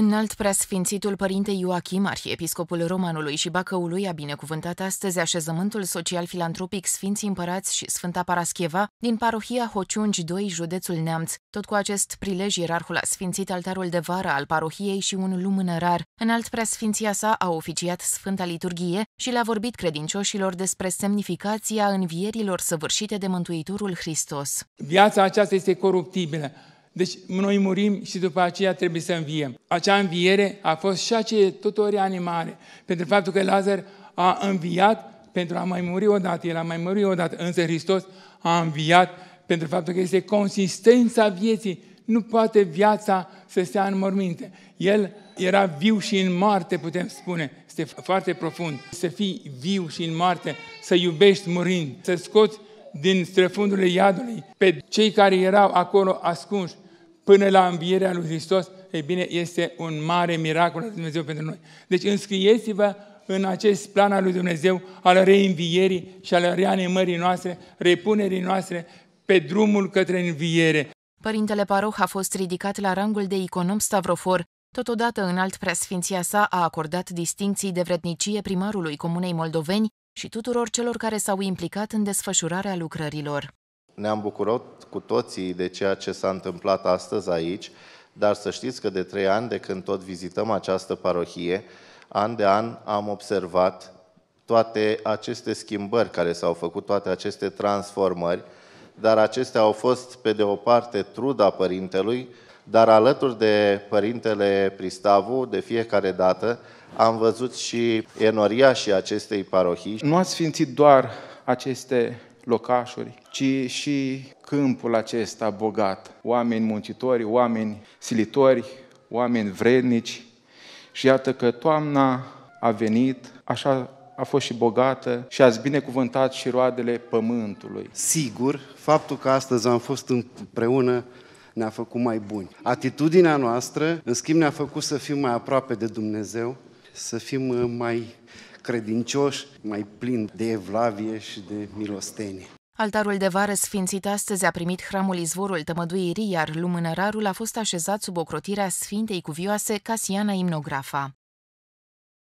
Înalt preasfințitul părinte Ioachim, arhiepiscopul Romanului și Bacăului, a binecuvântat astăzi așezământul social-filantropic Sfinții Împărați și Sfânta Parascheva din parohia Hociungi 2, județul Neamț. Tot cu acest prilej, ierarhul a sfințit altarul de vară al parohiei și un lumânărar. Înalt preasfinția sa a oficiat Sfânta Liturghie și le-a vorbit credincioșilor despre semnificația învierilor săvârșite de Mântuitorul Hristos. Viața aceasta este coruptibilă deci noi murim și după aceea trebuie să înviem. Acea înviere a fost și aceea tot o reanimare, pentru faptul că Lazar a înviat pentru a mai muri odată, el a mai murit odată, însă Hristos a înviat pentru faptul că este consistența vieții, nu poate viața să stea în morminte. El era viu și în moarte, putem spune. Este foarte profund. Să fii viu și în moarte, să iubești murind, să scoți din străfundurile iadului pe cei care erau acolo ascunși, până la învierea lui Hristos, ei bine, este un mare miracol al Dumnezeu pentru noi. Deci înscrieți-vă în acest plan al lui Dumnezeu, al reînvierii și al reanimării noastre, repunerii noastre pe drumul către înviere. Părintele Paroh a fost ridicat la rangul de iconom stavrofor. Totodată, în alt preasfinția sa a acordat distinții de vrednicie primarului Comunei Moldoveni și tuturor celor care s-au implicat în desfășurarea lucrărilor. Ne-am bucurat cu toții de ceea ce s-a întâmplat astăzi aici, dar să știți că de trei ani de când tot vizităm această parohie, an de an am observat toate aceste schimbări care s-au făcut, toate aceste transformări, dar acestea au fost, pe de o parte, truda părintelui, dar alături de părintele Pristavu, de fiecare dată, am văzut și enoria și acestei parohii. Nu ați sfințit doar aceste locașuri, ci și câmpul acesta bogat. Oameni muncitori, oameni silitori, oameni vrednici. Și iată că toamna a venit, așa a fost și bogată și ați binecuvântat și roadele pământului. Sigur, faptul că astăzi am fost împreună ne-a făcut mai buni. Atitudinea noastră, în schimb, ne-a făcut să fim mai aproape de Dumnezeu, să fim mai credincioși, mai plin de evlavie și de milostenie. Altarul de vară sfințit astăzi a primit hramul izvorul tămăduirii, iar lumânărarul a fost așezat sub ocrotirea Sfintei Cuvioase Casiana Imnografa.